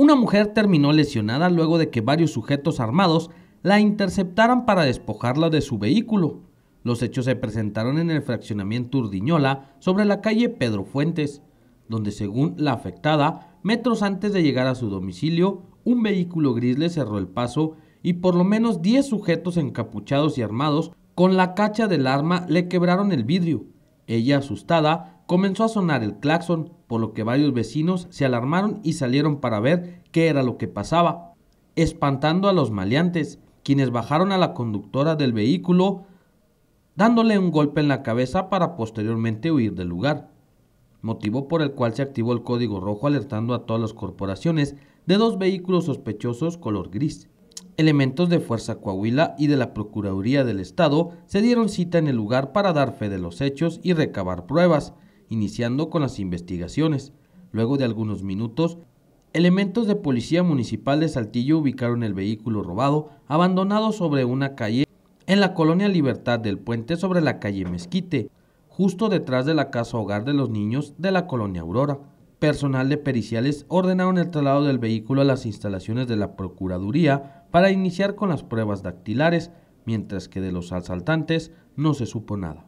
Una mujer terminó lesionada luego de que varios sujetos armados la interceptaran para despojarla de su vehículo. Los hechos se presentaron en el fraccionamiento Urdiñola sobre la calle Pedro Fuentes, donde según la afectada, metros antes de llegar a su domicilio, un vehículo gris le cerró el paso y por lo menos 10 sujetos encapuchados y armados con la cacha del arma le quebraron el vidrio. Ella, asustada, comenzó a sonar el claxon, por lo que varios vecinos se alarmaron y salieron para ver qué era lo que pasaba, espantando a los maleantes, quienes bajaron a la conductora del vehículo, dándole un golpe en la cabeza para posteriormente huir del lugar, motivo por el cual se activó el código rojo alertando a todas las corporaciones de dos vehículos sospechosos color gris. Elementos de Fuerza Coahuila y de la Procuraduría del Estado se dieron cita en el lugar para dar fe de los hechos y recabar pruebas, iniciando con las investigaciones. Luego de algunos minutos, elementos de policía municipal de Saltillo ubicaron el vehículo robado abandonado sobre una calle en la colonia Libertad del Puente sobre la calle Mezquite, justo detrás de la casa hogar de los niños de la colonia Aurora. Personal de periciales ordenaron el traslado del vehículo a las instalaciones de la Procuraduría para iniciar con las pruebas dactilares, mientras que de los asaltantes no se supo nada.